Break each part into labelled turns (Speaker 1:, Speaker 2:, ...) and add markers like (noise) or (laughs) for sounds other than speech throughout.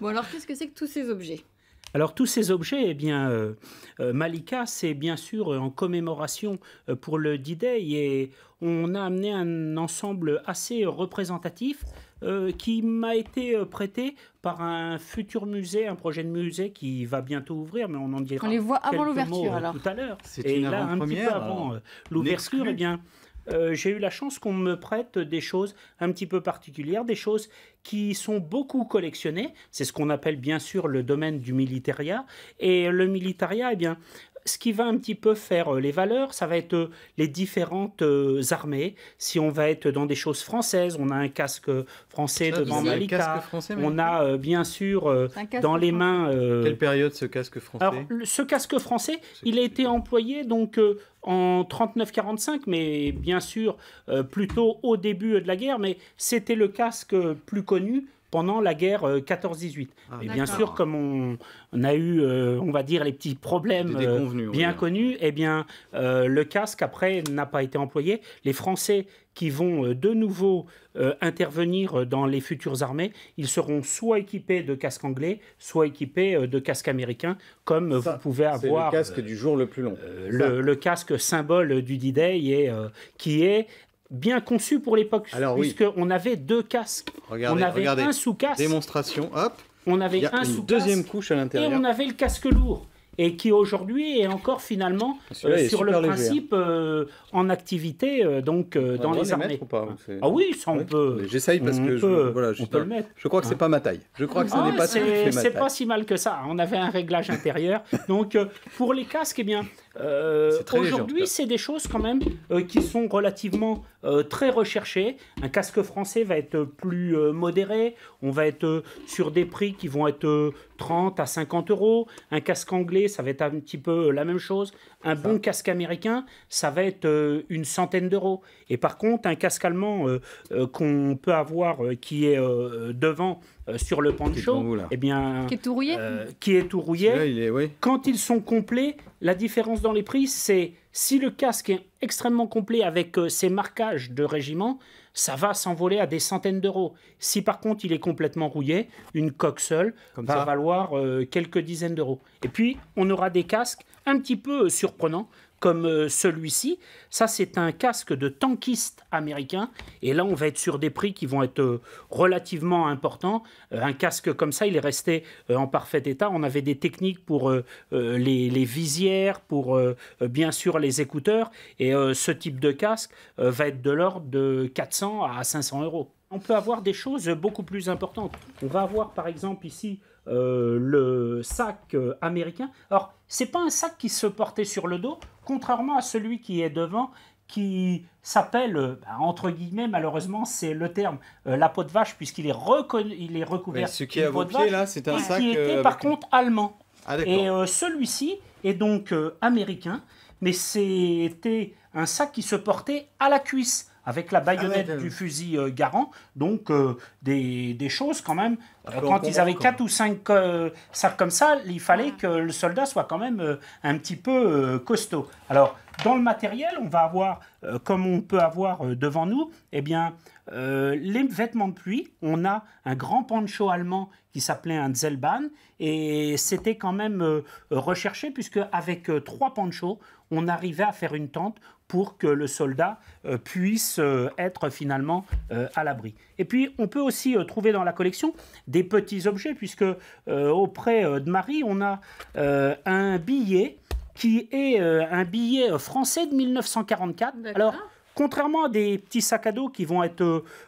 Speaker 1: Bon alors qu'est-ce que c'est que tous ces objets alors tous ces objets, eh bien, euh, euh, Malika, c'est bien sûr euh, en commémoration pour le D-Day et on a amené un ensemble assez représentatif qui m'a été prêté par un futur musée, un projet de musée qui va bientôt ouvrir, mais on en dira on les voit avant l'ouverture alors. tout à l'heure. C'est là, un peu avant l'ouverture, eh bien, euh, j'ai eu la chance qu'on me prête des choses un petit peu particulières, des choses qui sont beaucoup collectionnées. C'est ce qu'on appelle bien sûr le domaine du militaria. Et le militaria, eh bien, ce qui va un petit peu faire euh, les valeurs, ça va être euh, les différentes euh, armées. Si on va être dans des choses françaises, on a un casque français ah, devant Malika. on a bien sûr dans les mains. Quelle période ce casque français ce casque français, il a été employé donc. en 39-45, mais bien sûr plutôt au début de la guerre, mais c'était le casque plus connu pendant la guerre 14-18. Euh, et ah. bien sûr, comme on, a eu, euh, on va dire, les petits problèmes euh, bien connus, eh bien, le casque, après, n'a pas été employé. Les Français qui vont de nouveau intervenir dans les futures armées, ils seront soit équipés de casques anglais, soit équipés de casques américains, comme vous pouvez avoir... le casque du jour le plus long. Le, le, casque symbole du D-Day, qui est bien conçu pour l'époque, puisqu'on on avait deux casques. Regardez, on avait un sous-casque. Démonstration, hop. On avait Il y a deuxième couche à l'intérieur. Et on avait le casque lourd. Et qui aujourd'hui est encore finalement ah, euh, sur le hein. principe euh, en activité euh, donc dans les armées. ah oui, ça on peut. J'essaye parce que peut, je, on peut le mettre. je crois que c'est pas hein. ma taille. Je crois que ça ah, n'est C'est pas si mal que ça. On avait un réglage intérieur. (laughs) donc pour les casques, eh bien euh, aujourd'hui, c'est des choses quand même euh, qui sont relativement euh, très recherchées. Un casque français va être plus modéré. On va être sur des prix qui vont être 30 à 50 euros. Un casque anglais, ça va être un petit peu la même chose. Un bon casque américain, ça va être une centaine d'euros. Et par contre, un casque allemand qu'on peut avoir qui est devant euh, sur le pancho, qui est, eh bien, est tout rouillé, euh, quand ils sont complets, la différence dans les prix, c'est si le casque est extrêmement complet avec euh, ses marquages de régiment, ça va s'envoler à des centaines d'euros. Si par contre il est complètement rouillé, une coque seule va valoir quelques dizaines d'euros. Et puis, on aura des casques un petit peu surprenants comme euh, celui-ci. Ça, c'est un casque de tankiste américain. Et là, on va être sur des prix qui vont être euh, relativement importants. Euh, un casque comme ça, il est resté en parfait état. On avait des techniques pour les, visières, pour bien sûr les écouteurs. Et ce type de casque va être de l'ordre de 400 à 500 euros. On peut avoir des choses beaucoup plus importantes. On va avoir par exemple ici le sac américain. Alors, c'est pas un sac qui se portait sur le dos, contrairement à celui qui est devant, qui s'appelle, ben, entre guillemets, malheureusement, c'est le terme, euh, la peau de vache, puisqu'il est, est recouvert. ce qui est à vos pieds, là, c'est un sac. Qui était, euh, par contre, allemand. Ah, et euh, celui-ci est donc américain, mais c'était un sac qui se portait à la cuisse avec la ah baïonnette du fusil euh, garant, Garand. Donc, euh, des, des, choses quand même. quand ils avaient 4 ou 5 euh, sacs comme ça, il fallait que le soldat soit quand même un petit peu costaud. Alors, dans le matériel, on va avoir, euh, comme on peut avoir euh, devant nous, eh bien, euh, les vêtements de pluie. On a un grand pancho allemand qui s'appelait un Zelban et c'était quand même recherché puisque avec trois ponchos, on arrivait à faire une tente pour que le soldat puisse être finalement à l'abri. Et puis, on peut aussi trouver dans la collection des petits objets puisque auprès de Marie, on a un billet qui est euh, un billet euh, français de 1944. Alors, contrairement à des petits sacs à dos qui vont être,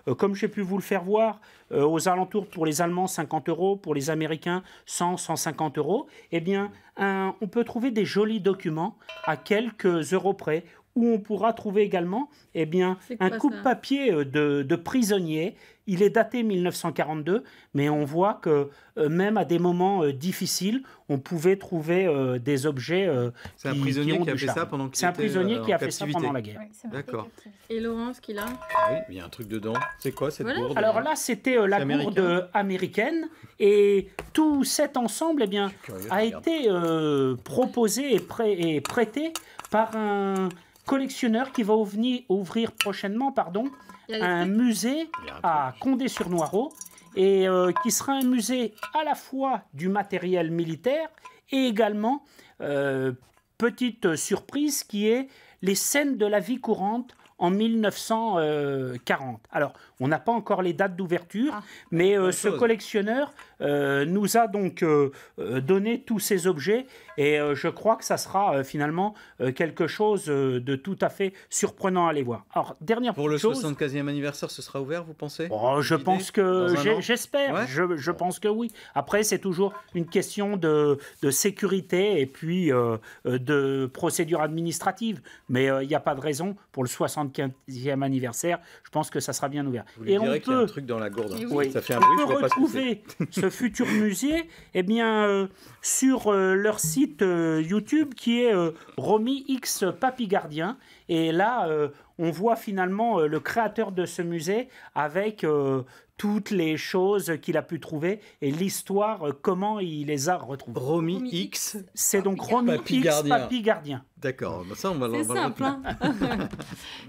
Speaker 1: euh, comme j'ai pu vous le faire voir, aux alentours pour les Allemands 50 euros, pour les Américains 100, 150 euros, eh bien, on peut trouver des jolis documents à quelques euros près où on pourra trouver également eh bien, un coupe-papier euh, de, de prisonniers. Il est daté 1942, mais on voit que euh, même à des moments euh, difficiles, on pouvait trouver des objets. c'est un prisonnier qui, a fait ça pendant C'est un prisonnier qui a fait ça pendant la guerre. D'accord. Et Laurence, ce qu'il a ah Oui, il y a un truc dedans. C'est quoi cette voilà. Alors là, c'était la gourde américaine, et tout cet ensemble, eh bien, a été proposé et, prêt, et prêté par un collectionneur qui va ouvrir, prochainement pardon, un musée à Condé-sur-Noireau et euh, qui sera un musée à la fois du matériel militaire et également, euh, petite surprise, qui est les scènes de la vie courante en 1940. Euh, Alors, on n'a pas encore les dates d'ouverture, ah. mais euh, ce collectionneur euh, nous a donc donné tous ces objets et je crois que ça sera finalement quelque chose de tout à fait surprenant à aller voir. Alors, dernière Pour le 75e anniversaire, ce sera ouvert, vous pensez oh, Je pense que j'espère, je, pense que oui. Après, c'est toujours une question de, de sécurité et puis de procédure administrative, mais il n'y a pas de raison pour le 75 15 e anniversaire. Je pense que ça sera bien ouvert. et on peut truc dans la gourde. Ça fait un bruit, retrouver ce, futur musée et eh bien, euh, sur euh, leur site euh, YouTube qui est Romy X Papy Gardien. Et là, on voit finalement le créateur de ce musée avec toutes les choses qu'il a pu trouver et l'histoire, comment il les a retrouvées. Romy X. C'est donc Romy Papy X Gardien. D'accord, bah ça on va C'est simple. Hein. (laughs)